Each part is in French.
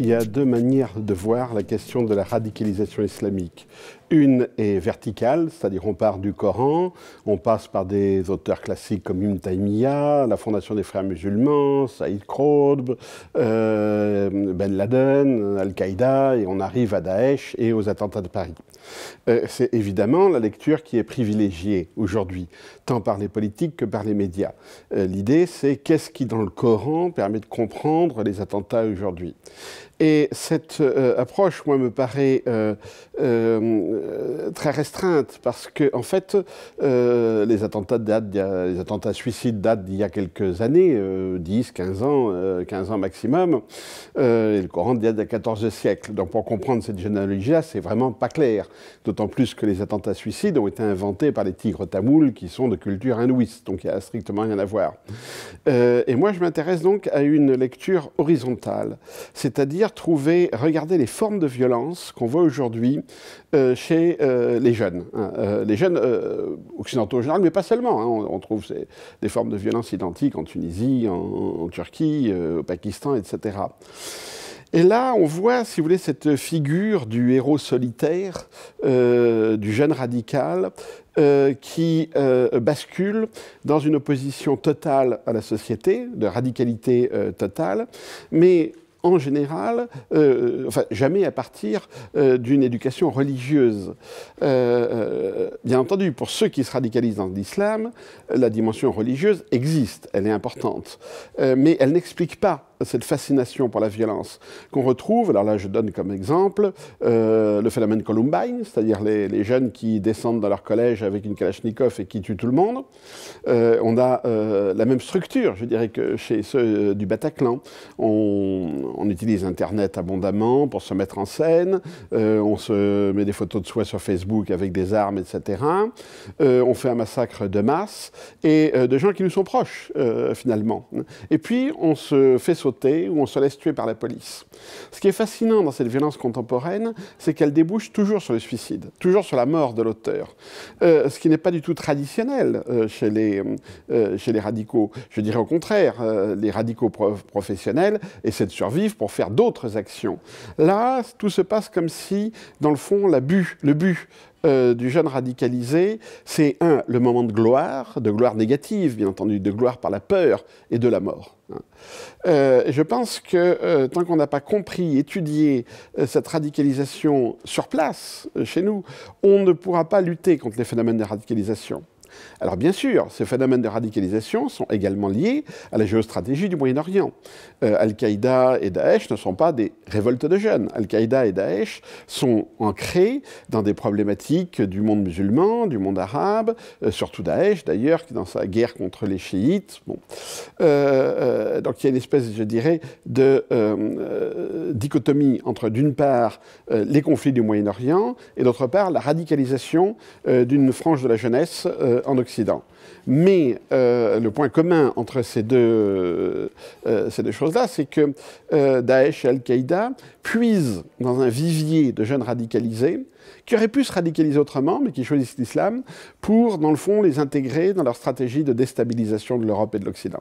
il y a deux manières de voir la question de la radicalisation islamique. Une est verticale, c'est-à-dire on part du Coran, on passe par des auteurs classiques comme Ibn Taymiyyah, la Fondation des Frères musulmans, Saïd Khrodb, euh, Ben Laden, Al-Qaïda, et on arrive à Daesh et aux attentats de Paris. Euh, c'est évidemment la lecture qui est privilégiée aujourd'hui, tant par les politiques que par les médias. Euh, l'idée, c'est qu'est-ce qui, dans le Coran, permet de comprendre les attentats aujourd'hui. Et cette euh, approche, moi, me paraît euh, euh, très restreinte parce que, en fait, les attentats datent, les attentats suicides datent d'il y a quelques années, 10, 15 ans, 15 ans maximum. et le Coran date du e siècle. Donc, pour comprendre cette généalogie-là, c'est vraiment pas clair. D'autant plus que les attentats suicides ont été inventés par les tigres tamouls qui sont de culture hindouiste. Donc, il n'y a strictement rien à voir. et moi, je m'intéresse donc à une lecture horizontale, c'est-à-dire trouver, regarder les formes de violence qu'on voit aujourd'hui euh, chez euh, les jeunes. Hein. Euh, les jeunes occidentaux en général, mais pas seulement. Hein. on, trouve des formes de violence identiques en Tunisie, en, Turquie, au Pakistan, etc. Et là, on voit, si vous voulez, cette figure du héros solitaire, du jeune radical, qui bascule dans une opposition totale à la société, de radicalité totale, mais en général, euh, enfin jamais à partir euh, d'une éducation religieuse. Euh, bien entendu, pour ceux qui se radicalisent dans l'islam, la dimension religieuse existe, elle est importante, mais elle n'explique pas cette fascination pour la violence qu'on retrouve, alors là je donne comme exemple euh, le phénomène Columbine, c'est-à-dire les, jeunes qui descendent dans leur collège avec une Kalachnikov et qui tuent tout le monde. Euh, on a euh, la même structure, je dirais, que chez ceux du Bataclan. On, on, utilise Internet abondamment pour se mettre en scène, on se met des photos de soi sur Facebook avec des armes, etc. on fait un massacre de masse et de gens qui nous sont proches, finalement. Et puis on se fait sauter où on se laisse tuer par la police. Ce qui est fascinant dans cette violence contemporaine, c'est qu'elle débouche toujours sur le suicide, toujours sur la mort de l'auteur. Euh, ce qui n'est pas du tout traditionnel euh, euh, chez, les, radicaux. Je dirais au contraire, les radicaux professionnels essaient de survivre pour faire d'autres actions. Là, tout se passe comme si, dans le fond, la but, le but euh, du jeune radicalisé, c'est un, le moment de gloire, de gloire négative, bien entendu, de gloire par la peur et de la mort. Hein. Euh, je pense que euh, tant qu'on n'a pas compris, étudié cette radicalisation sur place, chez nous, on ne pourra pas lutter contre les phénomènes de radicalisation. Alors bien sûr, ces phénomènes de radicalisation sont également liés à la géostratégie du Moyen-Orient. Euh, Al-Qaïda et Daesh ne sont pas des révoltes de jeunes. Al-Qaïda et Daesh sont ancrés dans des problématiques du monde musulman, du monde arabe, euh, surtout Daesh d'ailleurs, qui dans sa guerre contre les chiites. Euh, donc il y a une espèce, je dirais, de dichotomie entre d'une part les conflits du Moyen-Orient et d'autre part la radicalisation d'une frange de la jeunesse en Occident. Mais euh, le point commun entre ces deux, euh, euh, ces deux choses-là, c'est que Daesh et Al-Qaïda puisent dans un vivier de jeunes radicalisés qui auraient pu se radicaliser autrement, mais qui choisissent l'islam pour, dans le fond, les intégrer dans leur stratégie de déstabilisation de l'Europe et de l'Occident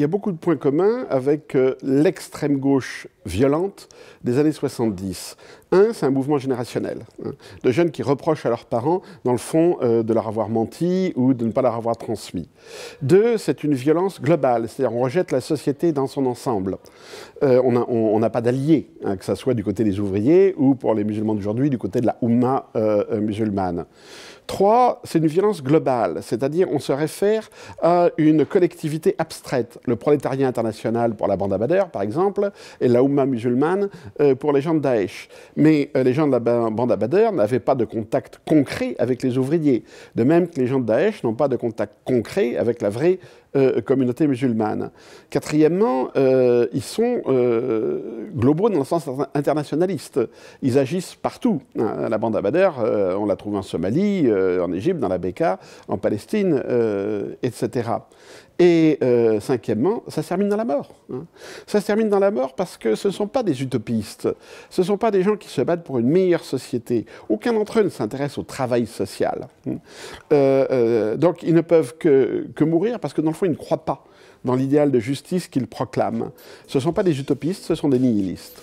il y a beaucoup de points communs avec euh, l'extrême gauche violente des années 70. Un, c'est un mouvement générationnel, hein, de jeunes qui reprochent à leurs parents, dans le fond, euh, de leur avoir menti ou de ne pas leur avoir transmis. Deux, c'est une violence globale, c'est-à-dire on rejette la société dans son ensemble. Euh, on n'a pas d'alliés, hein, que ce soit du côté des ouvriers ou pour les musulmans d'aujourd'hui, du côté de la Oumma musulmane. Trois, c'est une violence globale, c'est-à-dire on se réfère à une collectivité abstraite, le prolétariat international pour la bande abadeur, par exemple, et la musulmane euh, pour les gens de Daesh. Mais euh, les gens de la bande abadeur n'avaient pas de contact concret avec les ouvriers, de même que les gens de Daesh n'ont pas de contact concret avec la vraie communautés euh, communauté musulmane. Quatrièmement, euh, ils sont euh, globaux dans le sens internationaliste. Ils agissent partout. Hein, la bande Abadère, on la trouve en Somalie, en Égypte, dans la Beka, en Palestine, etc. Et cinquièmement, ça se termine dans la mort. Hein. Ça se termine dans la mort parce que ce ne sont pas des utopistes, ce ne sont pas des gens qui se battent pour une meilleure société. Aucun d'entre eux ne s'intéresse au travail social. Hein. donc ils ne peuvent que, que mourir parce que dans le ils ne croient pas dans l'idéal de justice qu'ils proclament. Ce ne sont pas des utopistes, ce sont des nihilistes.